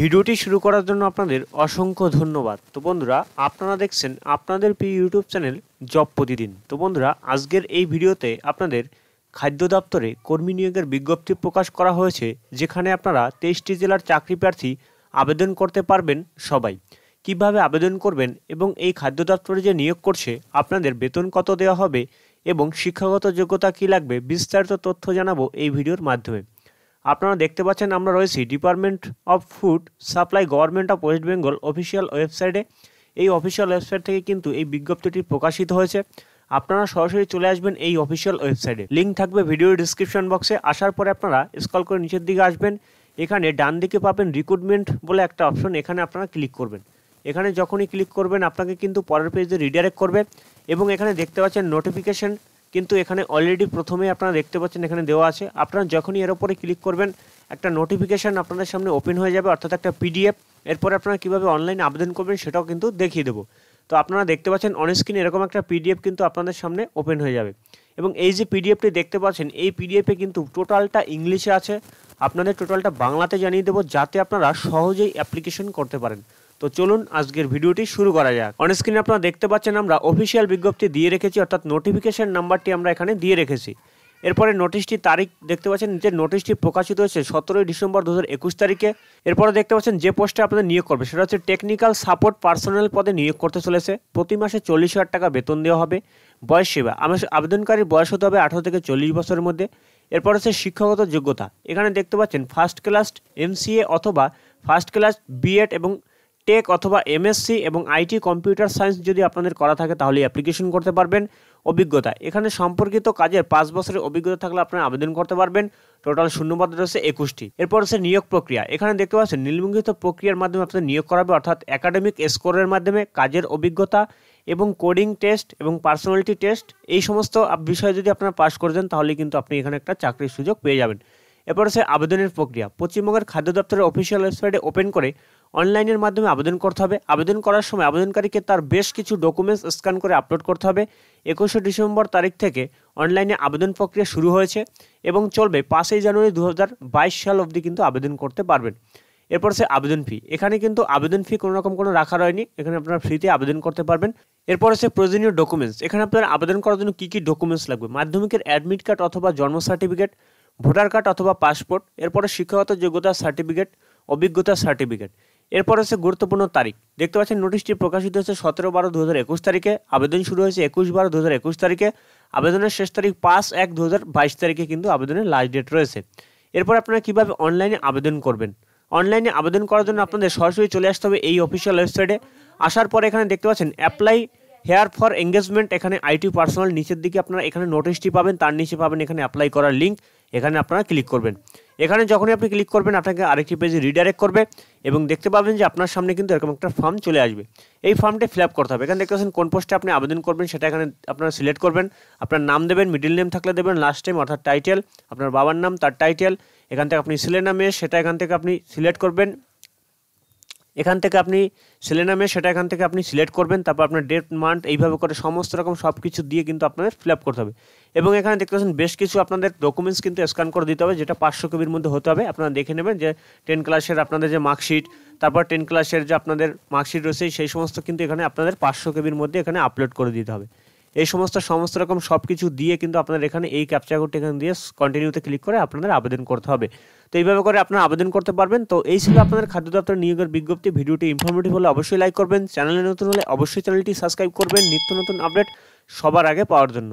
ভিডিওটি শুরু করার জন্য আপনাদের অসংখ্য ধন্যবাদ তো বন্ধুরা আপনারা দেখছেন আপনাদের প্রিয় ইউটিউব চ্যানেল জব প্রতিদিন তো বন্ধুরা আজকের এই ভিডিওতে আপনাদের খাদ্য দপ্তরে কর্মী নিয়োগের বিজ্ঞপ্তি প্রকাশ করা হয়েছে যেখানে আপনারা তেইশটি জেলার চাকরি প্রার্থী আবেদন করতে পারবেন সবাই কিভাবে আবেদন করবেন এবং এই খাদ্য দপ্তরে যে নিয়োগ করছে আপনাদের বেতন কত দেওয়া হবে এবং শিক্ষাগত যোগ্যতা কী লাগবে বিস্তারিত তথ্য জানাবো এই ভিডিওর মাধ্যমে আপনারা দেখতে পাচ্ছেন আমরা রয়েছি department of food supply government of West Bengal official ওয়েবসাইটে এই অফিসিয়াল ওয়েবসাইট থেকে কিন্তু এই বিজ্ঞপ্তিটি প্রকাশিত হয়েছে আপনারা সরাসরি চলে আসবেন এই অফিসিয়াল ওয়েবসাইটে লিঙ্ক থাকবে ভিডিও ডিসক্রিপশন বক্সে আসার পরে আপনারা স্কল করে নিচের দিকে আসবেন এখানে ডান দিকে পাবেন রিক্রুটমেন্ট বলে একটা অপশন এখানে আপনারা ক্লিক করবেন এখানে যখনই ক্লিক করবেন আপনাকে কিন্তু পরের পেজে রিডাইরেক্ট করবে এবং এখানে দেখতে পাচ্ছেন নোটিফিকেশন কিন্তু এখানে অলরেডি প্রথমে আপনারা দেখতে পাচ্ছেন এখানে দেওয়া আছে আপনারা যখনই এর উপরে ক্লিক করবেন একটা নোটিফিকেশান আপনাদের সামনে ওপেন হয়ে যাবে অর্থাৎ একটা পিডিএফ এরপরে আপনারা কীভাবে অনলাইনে আবেদন করবেন সেটাও কিন্তু দেখিয়ে দেবো তো আপনারা দেখতে পাচ্ছেন অনস্ক্রিন এরকম একটা পিডিএফ কিন্তু আপনাদের সামনে ওপেন হয়ে যাবে এবং এই যে পিডিএফটি দেখতে পাচ্ছেন এই পিডিএফে কিন্তু টোটালটা ইংলিশে আছে আপনাদের টোটালটা বাংলাতে জানিয়ে দেবো যাতে আপনারা সহজেই অ্যাপ্লিকেশন করতে পারেন তো চলুন আজকের ভিডিওটি শুরু করা যাক অন স্ক্রিনে আপনারা দেখতে পাচ্ছেন আমরা অফিসিয়াল বিজ্ঞপ্তি দিয়ে রেখেছি অর্থাৎ নোটিফিকেশন নাম্বারটি আমরা এখানে দিয়ে রেখেছি এরপরে নোটিশটি তারিখ দেখতে পাচ্ছেন যে নোটিশটি প্রকাশিত হয়েছে সতেরোই ডিসেম্বর দু তারিখে এরপরে দেখতে পাচ্ছেন যে পোস্টে আপনাদের নিয়োগ করবে সেটা হচ্ছে টেকনিক্যাল সাপোর্ট পার্সোনাল পদে নিয়োগ করতে চলেছে প্রতি মাসে চল্লিশ হাজার টাকা বেতন দেওয়া হবে বয়স সেবা আমার আবেদনকারীর বয়স হতে হবে আঠারো থেকে চল্লিশ বছরের মধ্যে এরপর হচ্ছে শিক্ষাগত যোগ্যতা এখানে দেখতে পাচ্ছেন ফার্স্ট ক্লাস এমসিএ অথবা ফার্স্ট ক্লাস বিএড এবং টেক অথবা এমএসসি এবং আইটি কম্পিউটার সায়েন্স যদি আপনাদের করা থাকে তাহলে অ্যাপ্লিকেশন করতে পারবেন অভিজ্ঞতা এখানে সম্পর্কিত কাজের পাঁচ বছরের অভিজ্ঞতা থাকলে আপনারা আবেদন করতে পারবেন টোটাল শূন্যপাদ রয়েছে একুশটি এরপর সে নিয়োগ প্রক্রিয়া এখানে দেখতে পাচ্ছেন নির্লিখিত প্রক্রিয়ার মাধ্যমে আপনাদের নিয়োগ করাবে অর্থাৎ একাডেমিক স্কোরের মাধ্যমে কাজের অভিজ্ঞতা এবং কোডিং টেস্ট এবং পার্সোনালিটি টেস্ট এই সমস্ত বিষয়ে যদি আপনারা পাশ করে দেন তাহলে কিন্তু আপনি এখানে একটা চাকরির সুযোগ পেয়ে যাবেন এরপর সে আবেদনের প্রক্রিয়া পশ্চিমবঙ্গের খাদ্য দপ্তরের অফিসিয়াল ওয়েবসাইটে ওপেন করে অনলাইনের মাধ্যমে আবেদন করতে হবে আবেদন করার সময় আবেদনকারীকে তার বেশ কিছু ডকুমেন্টস স্ক্যান করে আপলোড করতে হবে একুশে ডিসেম্বর তারিখ থেকে অনলাইনে আবেদন প্রক্রিয়া শুরু হয়েছে এবং চলবে পাঁচই জানুয়ারি দু বাইশ সাল অবধি কিন্তু আবেদন করতে পারবেন এরপর সে আবেদন ফি এখানে কিন্তু আবেদন ফি কোনো রকম কোনো রাখা রয়নি এখানে আপনারা ফ্রিতে আবেদন করতে পারবেন এরপর সে প্রয়োজনীয় ডকুমেন্টস এখানে আপনার আবেদন করার জন্য কী কী ডকুমেন্টস লাগবে মাধ্যমিকের অ্যাডমিট কার্ড অথবা জন্ম সার্টিফিকেট ভোটার কার্ড অথবা পাসপোর্ট এরপরে শিক্ষাগত যোগ্যতা সার্টিফিকেট অভিজ্ঞতা সার্টিফিকেট এরপর হচ্ছে গুরুত্বপূর্ণ তারিখ দেখতে পাচ্ছেন নোটিশটি প্রকাশিত হয়েছে সতেরো বারো দু হাজার একুশ তারিখে আবেদন শুরু হয়েছে একুশ বারো দু হাজার একুশ তারিখে আবেদনের শেষ তারিখ পাঁচ এক দু হাজার বাইশ তারিখে কিন্তু আবেদনের লাস্ট ডেট রয়েছে এরপর আপনারা কীভাবে অনলাইনে আবেদন করবেন অনলাইনে আবেদন করার জন্য আপনাদের সরাসরি চলে আসতে হবে এই অফিসিয়াল ওয়েবসাইটে আসার পর এখানে দেখতে পাচ্ছেন অ্যাপ্লাই হেয়ার ফর এঙ্গেজমেন্ট এখানে আইটি পার্সোনাল নিচের দিকে আপনারা এখানে নোটিশটি পাবেন তার নিচে পাবেন এখানে অ্যাপ্লাই করার লিঙ্ক এখানে আপনারা ক্লিক করবেন এখানে যখনই আপনি ক্লিক করবেন আপনাকে আরেকটি পেজে রিডাইরেক্ট করবে এবং দেখতে পাবেন যে আপনার সামনে কিন্তু এরকম একটা ফর্ম চলে আসবে এই ফর্মটি ফিল আপ করতে হবে এখানে দেখতে পাচ্ছেন কোন পোস্টে আপনি আবেদন করবেন সেটা এখানে আপনারা সিলেক্ট করবেন আপনার নাম দেবেন মিডিল নেম থাকলে দেবেন লাস্ট টাইম অর্থাৎ টাইটেল আপনার বাবার নাম তার টাইটেল এখান থেকে আপনি ছেলে নামে সেটা এখান থেকে আপনি সিলেক্ট করবেন এখান থেকে আপনি ছেলে নামে সেটা এখান থেকে আপনি সিলেক্ট করবেন তারপর আপনার ডেট মান্থ এইভাবে করে সমস্ত রকম সব কিছু দিয়ে কিন্তু আপনাদের ফিল আপ করতে হবে এবং এখানে দেখতে পাচ্ছেন বেশ কিছু আপনাদের ডকুমেন্টস কিন্তু স্ক্যান করে দিতে হবে যেটা পাঁচশো কপির মধ্যে হতে হবে আপনারা দেখে নেবেন যে টেন ক্লাসের আপনাদের যে মার্কশিট তারপর টেন ক্লাসের যে আপনাদের মার্কশিট রয়েছে সেই সমস্ত কিন্তু এখানে আপনাদের পাঁচশো কপির মধ্যে এখানে আপলোড করে দিতে হবে এই সমস্ত সমস্ত রকম সব কিছু দিয়ে কিন্তু আপনার এখানে এই ক্যাপচার কোডটি এখানে দিয়ে কন্টিনিউতে ক্লিক করে আপনাদের আবেদন করতে হবে তো এইভাবে করে আপনারা আবেদন করতে পারবেন তো এই ছিল আপনাদের খাদ্য দপ্তর নিয়োগের বিজ্ঞপ্তি ভিডিওটি ইনফরমেটিভ হলে অবশ্যই লাইক করবেন চ্যানেলে নতুন হলে অবশ্যই চ্যানেলটি সাবস্ক্রাইব করবেন নিত্য নতুন আপডেট সবার আগে পাওয়ার জন্য